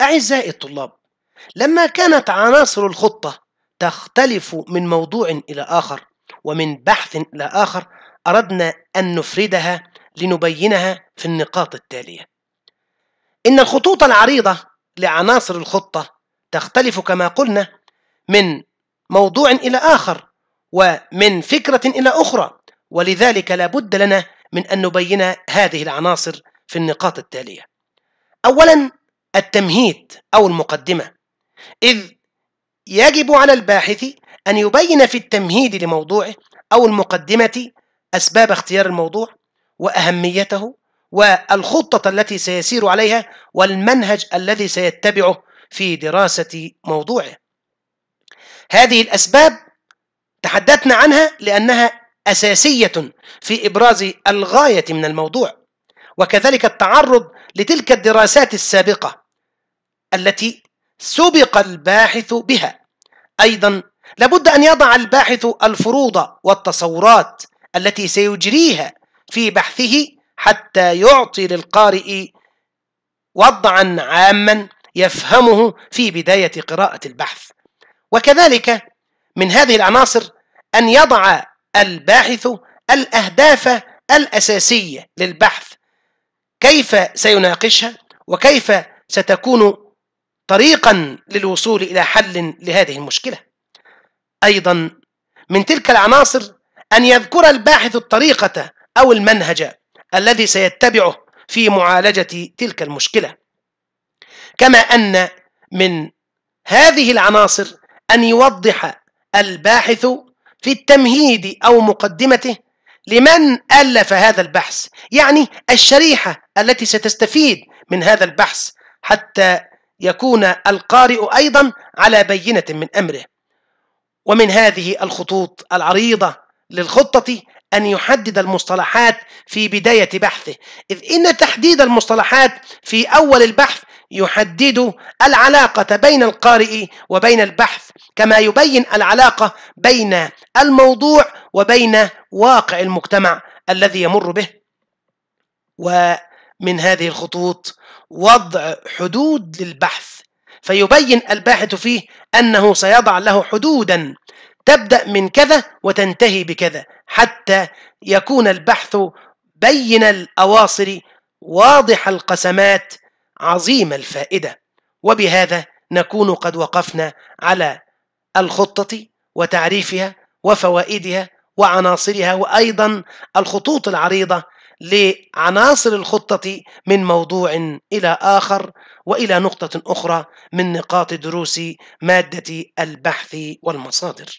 أعزائي الطلاب لما كانت عناصر الخطة تختلف من موضوع إلى آخر ومن بحث إلى آخر أردنا أن نفردها لنبينها في النقاط التالية إن الخطوط العريضة لعناصر الخطة تختلف كما قلنا من موضوع إلى آخر ومن فكرة إلى أخرى ولذلك لا بد لنا من أن نبين هذه العناصر في النقاط التالية أولا التمهيد أو المقدمة إذ يجب على الباحث أن يبين في التمهيد لموضوعه أو المقدمة أسباب اختيار الموضوع وأهميته والخطة التي سيسير عليها والمنهج الذي سيتبعه في دراسة موضوعه. هذه الأسباب تحدثنا عنها لأنها أساسية في إبراز الغاية من الموضوع وكذلك التعرض لتلك الدراسات السابقة التي سبق الباحث بها أيضا لابد أن يضع الباحث الفروض والتصورات التي سيجريها في بحثه حتى يعطي للقارئ وضعا عاما يفهمه في بداية قراءة البحث وكذلك من هذه العناصر أن يضع الباحث الأهداف الأساسية للبحث كيف سيناقشها وكيف ستكون طريقا للوصول إلى حل لهذه المشكلة أيضا من تلك العناصر أن يذكر الباحث الطريقة أو المنهج الذي سيتبعه في معالجة تلك المشكلة كما أن من هذه العناصر أن يوضح الباحث في التمهيد أو مقدمته لمن ألف هذا البحث يعني الشريحة التي ستستفيد من هذا البحث حتى يكون القارئ أيضا على بينة من أمره ومن هذه الخطوط العريضة للخطة أن يحدد المصطلحات في بداية بحثه إذ إن تحديد المصطلحات في أول البحث يحدد العلاقة بين القارئ وبين البحث كما يبين العلاقة بين الموضوع وبين واقع المجتمع الذي يمر به و من هذه الخطوط وضع حدود للبحث فيبين الباحث فيه أنه سيضع له حدودا تبدأ من كذا وتنتهي بكذا حتى يكون البحث بين الأواصر واضح القسمات عظيم الفائدة وبهذا نكون قد وقفنا على الخطة وتعريفها وفوائدها وعناصرها وأيضا الخطوط العريضة لعناصر الخطة من موضوع إلى آخر وإلى نقطة أخرى من نقاط دروس مادة البحث والمصادر